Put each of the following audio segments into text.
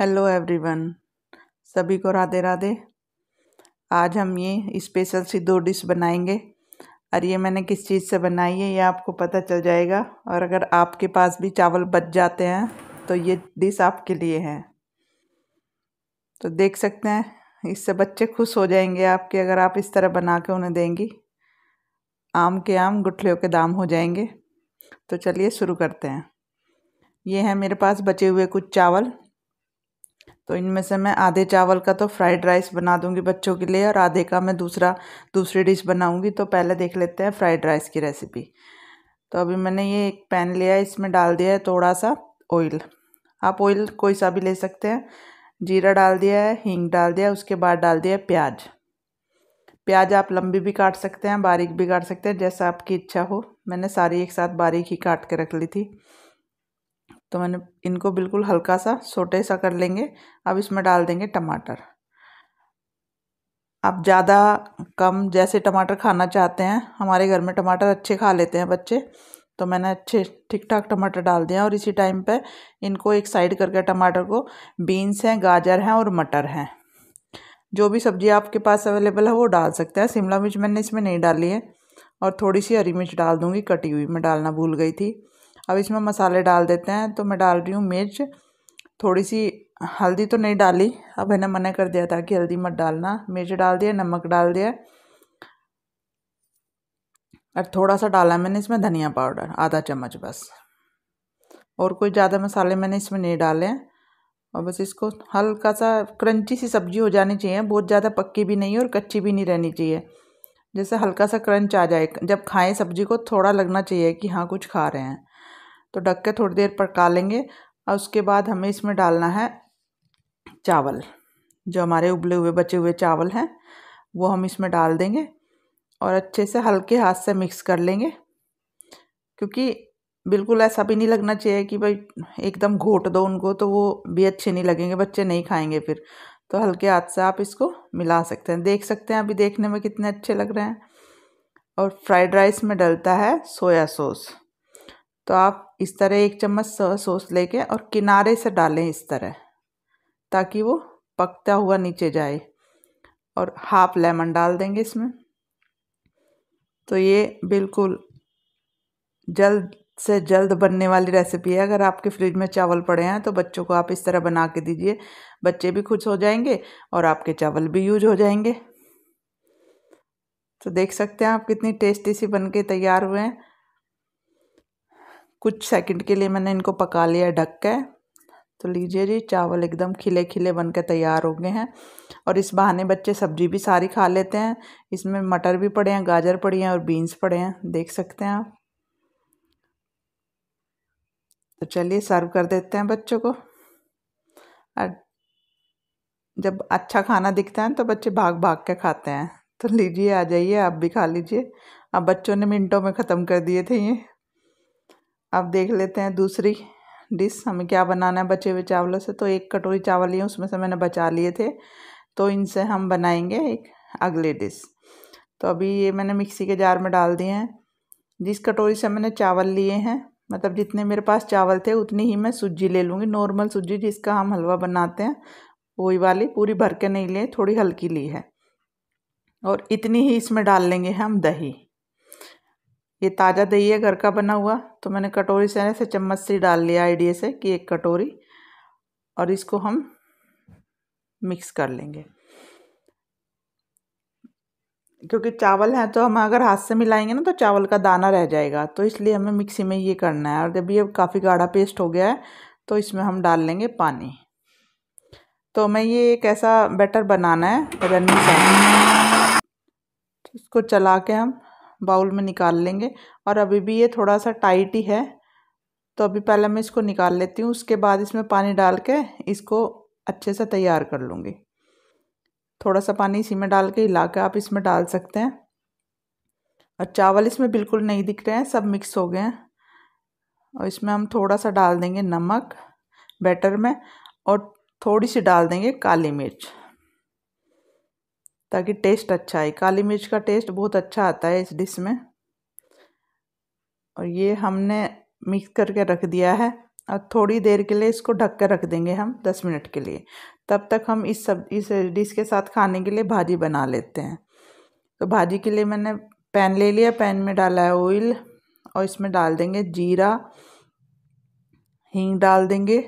hello everyone सभी को राधे राधे आज हम ये स्पेशल सी दो डिश बनाएंगे और ये मैंने किस चीज़ से बनाई है ये आपको पता चल जाएगा और अगर आपके पास भी चावल बच जाते हैं तो ये डिश आपके लिए है तो देख सकते हैं इससे बच्चे खुश हो जाएंगे आपके अगर आप इस तरह बना के उन्हें देंगी आम के आम गुठलियों के दाम हो जाएंगे तो चलिए शुरू करते हैं ये हैं मेरे पास बचे हुए कुछ चावल तो इनमें से मैं आधे चावल का तो फ्राइड राइस बना दूंगी बच्चों के लिए और आधे का मैं दूसरा दूसरी डिश बनाऊंगी तो पहले देख लेते हैं फ्राइड राइस की रेसिपी तो अभी मैंने ये एक पैन लिया है इसमें डाल दिया है थोड़ा सा ऑयल आप ऑयल कोई सा भी ले सकते हैं जीरा डाल दिया है हींग डाल दिया उसके बाद डाल दिया प्याज प्याज आप लंबी भी काट सकते हैं बारीक भी काट सकते हैं जैसा आपकी इच्छा हो मैंने सारी एक साथ बारीक ही काट के रख ली थी तो मैंने इनको बिल्कुल हल्का सा सोटे सा कर लेंगे अब इसमें डाल देंगे टमाटर आप ज़्यादा कम जैसे टमाटर खाना चाहते हैं हमारे घर में टमाटर अच्छे खा लेते हैं बच्चे तो मैंने अच्छे ठीक ठाक टमाटर डाल दिया और इसी टाइम पे इनको एक साइड करके टमाटर को बीन्स हैं गाजर हैं और मटर हैं जो भी सब्ज़ी आपके पास अवेलेबल है वो डाल सकते हैं शिमला मिर्च मैंने इसमें नहीं डाली है और थोड़ी सी हरी मिर्च डाल दूँगी कटी हुई मैं डालना भूल गई थी अब इसमें मसाले डाल देते हैं तो मैं डाल रही हूँ मिर्च थोड़ी सी हल्दी तो नहीं डाली अब मैंने मना कर दिया था कि हल्दी मत डालना मिर्च डाल दिया नमक डाल दिया और थोड़ा सा डाला मैंने इसमें धनिया पाउडर आधा चम्मच बस और कोई ज़्यादा मसाले मैंने इसमें नहीं डाले हैं और बस इसको हल्का सा क्रंची सी सब्ज़ी हो जानी चाहिए बहुत ज़्यादा पक्की भी नहीं और कच्ची भी नहीं रहनी चाहिए जैसे हल्का सा क्रंच आ जाए जब खाएं सब्ज़ी को थोड़ा लगना चाहिए कि हाँ कुछ खा रहे हैं तो ढक के थोड़ी देर पका लेंगे और उसके बाद हमें इसमें डालना है चावल जो हमारे उबले हुए बचे हुए चावल हैं वो हम इसमें डाल देंगे और अच्छे से हल्के हाथ से मिक्स कर लेंगे क्योंकि बिल्कुल ऐसा भी नहीं लगना चाहिए कि भाई एकदम घोट दो उनको तो वो भी अच्छे नहीं लगेंगे बच्चे नहीं खाएंगे फिर तो हल्के हाथ से आप इसको मिला सकते हैं देख सकते हैं अभी देखने में कितने अच्छे लग रहे हैं और फ्राइड राइस में डलता है सोया सॉस तो आप इस तरह एक चम्मच सॉस लेके और किनारे से डालें इस तरह ताकि वो पकता हुआ नीचे जाए और हाफ लेमन डाल देंगे इसमें तो ये बिल्कुल जल्द से जल्द बनने वाली रेसिपी है अगर आपके फ्रिज में चावल पड़े हैं तो बच्चों को आप इस तरह बना के दीजिए बच्चे भी खुश हो जाएंगे और आपके चावल भी यूज हो जाएंगे तो देख सकते हैं आप कितनी टेस्टी सी बन के तैयार हुए हैं कुछ सेकंड के लिए मैंने इनको पका लिया ढक के तो लीजिए जी चावल एकदम खिले खिले बन के तैयार हो गए हैं और इस बहाने बच्चे सब्जी भी सारी खा लेते हैं इसमें मटर भी पड़े हैं गाजर पड़ी हैं और बीन्स पड़े हैं देख सकते हैं आप तो चलिए सर्व कर देते हैं बच्चों को और जब अच्छा खाना दिखता है तो बच्चे भाग भाग के खाते हैं तो लीजिए आ जाइए आप भी खा लीजिए अब बच्चों ने मिनटों में ख़त्म कर दिए थे ये अब देख लेते हैं दूसरी डिश हमें क्या बनाना है बचे हुए चावलों से तो एक कटोरी चावल लिए उसमें से मैंने बचा लिए थे तो इनसे हम बनाएंगे एक अगले डिश तो अभी ये मैंने मिक्सी के जार में डाल दिए हैं जिस कटोरी से मैंने चावल लिए हैं मतलब जितने मेरे पास चावल थे उतनी ही मैं सूजी ले लूँगी नॉर्मल सूजी जिसका हम हलवा बनाते हैं वही वाली पूरी भर के नहीं लिए थोड़ी हल्की ली है और इतनी ही इसमें डाल लेंगे हम दही ये ताज़ा दही है घर का बना हुआ तो मैंने कटोरी से ऐसे चम्मच से डाल लिया आइडिया से कि एक कटोरी और इसको हम मिक्स कर लेंगे क्योंकि चावल हैं तो हम अगर हाथ से मिलाएंगे ना तो चावल का दाना रह जाएगा तो इसलिए हमें मिक्सी में ये करना है और जब ये काफ़ी गाढ़ा पेस्ट हो गया है तो इसमें हम डाल लेंगे पानी तो मैं ये एक ऐसा बैटर बनाना है रनिंग तो इसको चला के हम बाउल में निकाल लेंगे और अभी भी ये थोड़ा सा टाइट ही है तो अभी पहले मैं इसको निकाल लेती हूँ उसके बाद इसमें पानी डाल के इसको अच्छे से तैयार कर लूँगी थोड़ा सा पानी इसी में डाल के हिला के आप इसमें डाल सकते हैं और चावल इसमें बिल्कुल नहीं दिख रहे हैं सब मिक्स हो गए हैं और इसमें हम थोड़ा सा डाल देंगे नमक बैटर में और थोड़ी सी डाल देंगे काली मिर्च ताकि टेस्ट अच्छा आए काली मिर्च का टेस्ट बहुत अच्छा आता है इस डिश में और ये हमने मिक्स करके रख दिया है और थोड़ी देर के लिए इसको ढक कर रख देंगे हम दस मिनट के लिए तब तक हम इस सब इस डिश के साथ खाने के लिए भाजी बना लेते हैं तो भाजी के लिए मैंने पैन ले लिया पैन में डाला है ऑयल और इसमें डाल देंगे जीरा हींग डाल देंगे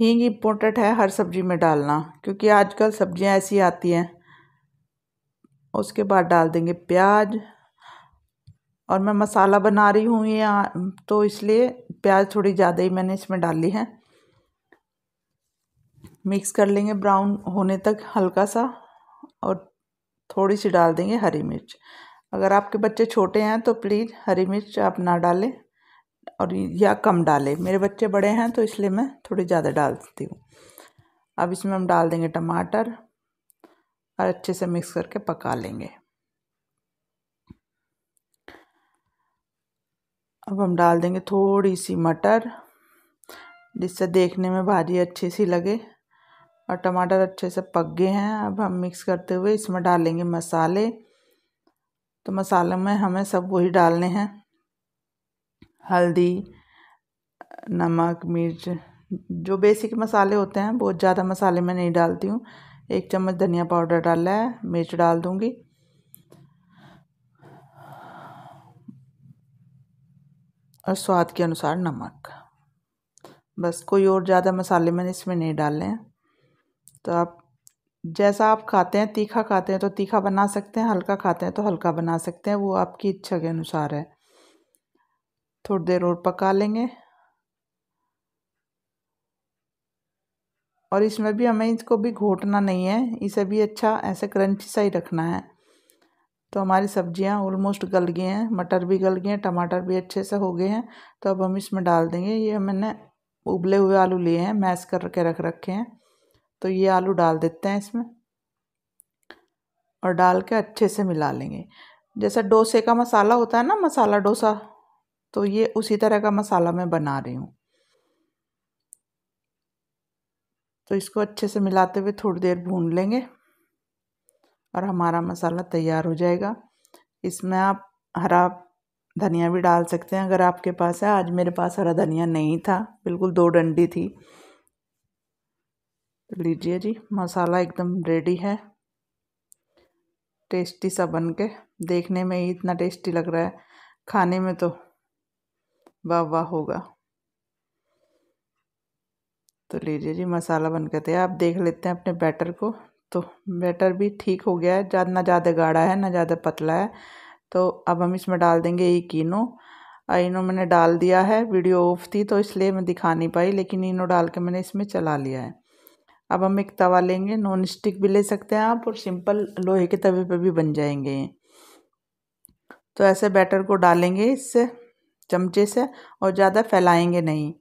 हींग इम्पोर्टेंट है हर सब्जी में डालना क्योंकि आजकल सब्जियां ऐसी आती हैं उसके बाद डाल देंगे प्याज और मैं मसाला बना रही हूँ ये तो इसलिए प्याज थोड़ी ज़्यादा ही मैंने इसमें डाली है मिक्स कर लेंगे ब्राउन होने तक हल्का सा और थोड़ी सी डाल देंगे हरी मिर्च अगर आपके बच्चे छोटे हैं तो प्लीज़ हरी मिर्च आप ना डालें और या कम डालें मेरे बच्चे बड़े हैं तो इसलिए मैं थोड़ी ज़्यादा डालती हूँ अब इसमें हम डाल देंगे टमाटर और अच्छे से मिक्स करके पका लेंगे अब हम डाल देंगे थोड़ी सी मटर जिससे देखने में भाजी अच्छी सी लगे और टमाटर अच्छे से पक गए हैं अब हम मिक्स करते हुए इसमें डालेंगे मसाले तो मसालों में हमें सब वही डालने हैं हल्दी नमक मिर्च जो बेसिक मसाले होते हैं बहुत ज़्यादा मसाले मैं नहीं डालती हूँ एक चम्मच धनिया पाउडर डाला है मिर्च डाल दूंगी और स्वाद के अनुसार नमक बस कोई और ज़्यादा मसाले मैंने इसमें नहीं डाले हैं तो आप जैसा आप खाते हैं तीखा खाते हैं तो तीखा बना सकते हैं हल्का खाते हैं तो हल्का बना सकते हैं वो आपकी इच्छा के अनुसार है थोड़ी देर और पका लेंगे और इसमें भी हमें इसको भी घोटना नहीं है इसे भी अच्छा ऐसे क्रंची सा ही रखना है तो हमारी सब्जियां ऑलमोस्ट गल गई हैं मटर भी गल गए हैं टमाटर भी अच्छे से हो गए हैं तो अब हम इसमें डाल देंगे ये मैंने उबले हुए आलू लिए हैं मैश करके रख रखे हैं तो ये आलू डाल देते हैं इसमें और डाल के अच्छे से मिला लेंगे जैसा डोसे का मसाला होता है ना मसाला डोसा तो ये उसी तरह का मसाला मैं बना रही हूँ तो इसको अच्छे से मिलाते हुए थोड़ी देर भून लेंगे और हमारा मसाला तैयार हो जाएगा इसमें आप हरा धनिया भी डाल सकते हैं अगर आपके पास है आज मेरे पास हरा धनिया नहीं था बिल्कुल दो डंडी थी तो लीजिए जी मसाला एकदम रेडी है टेस्टी सा बन के देखने में ही इतना टेस्टी लग रहा है खाने में तो वाह वाह होगा तो लीजिए जी मसाला बन करते तैयार आप देख लेते हैं अपने बैटर को तो बैटर भी ठीक हो गया है ज़्यादा ना ज़्यादा गाढ़ा है ना ज़्यादा पतला है तो अब हम इसमें डाल देंगे एक इनो इनो मैंने डाल दिया है वीडियो ऑफ थी तो इसलिए मैं दिखा नहीं पाई लेकिन इनो डाल के मैंने इसमें चला लिया है अब हम एक तवा लेंगे नॉन स्टिक भी ले सकते हैं आप और सिंपल लोहे के तवे पर भी बन जाएंगे तो ऐसे बैटर को डालेंगे इससे चमचे से और ज़्यादा फैलाएंगे नहीं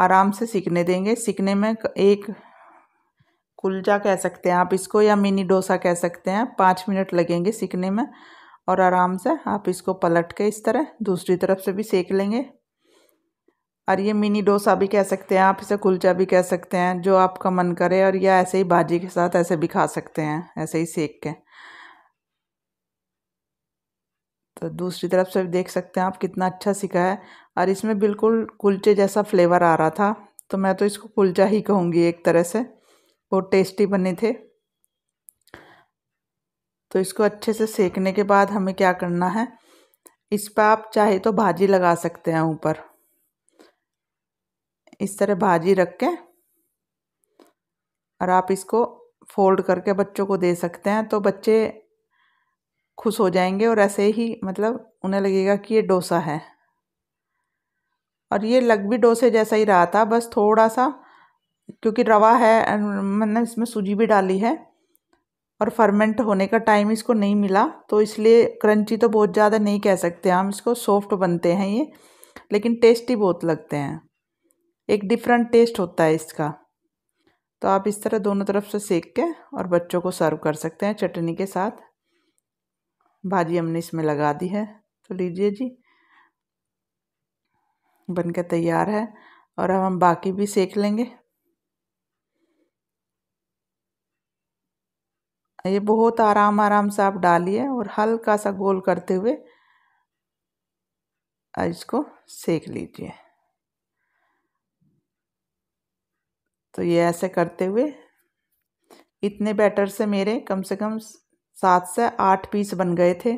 आराम से सीखने देंगे सीखने में एक कुलजा कह सकते हैं आप इसको या मिनी डोसा कह सकते हैं पाँच मिनट लगेंगे सीखने में और आराम से आप इसको पलट के इस तरह दूसरी तरफ से भी सेक लेंगे और ये मिनी डोसा भी कह सकते हैं आप इसे कुलचा भी कह सकते हैं जो आपका मन करे और या ऐसे ही भाजी के साथ ऐसे भी खा सकते हैं ऐसे ही सेक के तो दूसरी तरफ से भी देख सकते हैं आप कितना अच्छा सीखा है और इसमें बिल्कुल कुलचे जैसा फ्लेवर आ रहा था तो मैं तो इसको कुलचा ही कहूँगी एक तरह से बहुत टेस्टी बने थे तो इसको अच्छे से सेकने के बाद हमें क्या करना है इस पर आप चाहे तो भाजी लगा सकते हैं ऊपर इस तरह भाजी रख के और आप इसको फोल्ड करके बच्चों को दे सकते हैं तो बच्चे खुश हो जाएंगे और ऐसे ही मतलब उन्हें लगेगा कि ये डोसा है और ये लग भी डोसे जैसा ही रहा था बस थोड़ा सा क्योंकि रवा है मैंने इसमें सूजी भी डाली है और फर्मेंट होने का टाइम इसको नहीं मिला तो इसलिए क्रंची तो बहुत ज़्यादा नहीं कह सकते हम इसको सॉफ्ट बनते हैं ये लेकिन टेस्टी बहुत लगते हैं एक डिफरेंट टेस्ट होता है इसका तो आप इस तरह दोनों तरफ से सेक के और बच्चों को सर्व कर सकते हैं चटनी के साथ भाजी हमने इसमें लगा दी है तो लीजिए जी बनकर तैयार है और अब हम बाकी भी सेक लेंगे ये बहुत आराम आराम से आप डालिए और हल्का सा गोल करते हुए इसको सेक लीजिए तो ये ऐसे करते हुए इतने बैटर से मेरे कम से कम सात से आठ पीस बन गए थे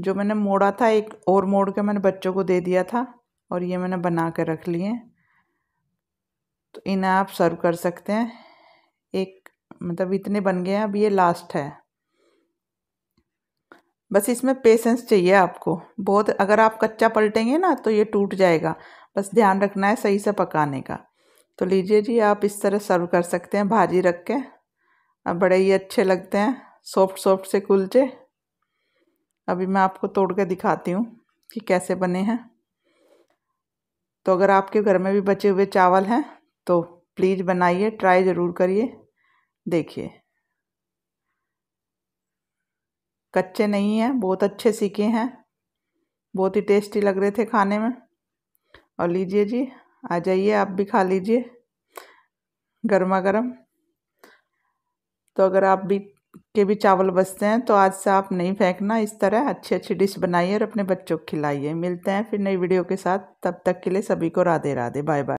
जो मैंने मोड़ा था एक और मोड़ के मैंने बच्चों को दे दिया था और ये मैंने बना कर रख लिए तो इन्हें आप सर्व कर सकते हैं एक मतलब इतने बन गए हैं अब ये लास्ट है बस इसमें पेशेंस चाहिए आपको बहुत अगर आप कच्चा पलटेंगे ना तो ये टूट जाएगा बस ध्यान रखना है सही से पकाने का तो लीजिए जी आप इस तरह सर्व कर सकते हैं भाजी रख के अब बड़े ही अच्छे लगते हैं सॉफ्ट सॉफ्ट से कुलचे अभी मैं आपको तोड़ के दिखाती हूँ कि कैसे बने हैं तो अगर आपके घर में भी बचे हुए चावल हैं तो प्लीज़ बनाइए ट्राई ज़रूर करिए देखिए कच्चे नहीं हैं बहुत अच्छे सीखे हैं बहुत ही टेस्टी लग रहे थे खाने में और लीजिए जी आ जाइए आप भी खा लीजिए गर्मा गर्म तो अगर आप भी के भी चावल बचते हैं तो आज से आप नहीं फेंकना इस तरह अच्छी अच्छी डिश बनाइए और अपने बच्चों को खिलाइए मिलते हैं फिर नई वीडियो के साथ तब तक के लिए सभी को राधे राधे बाय बाय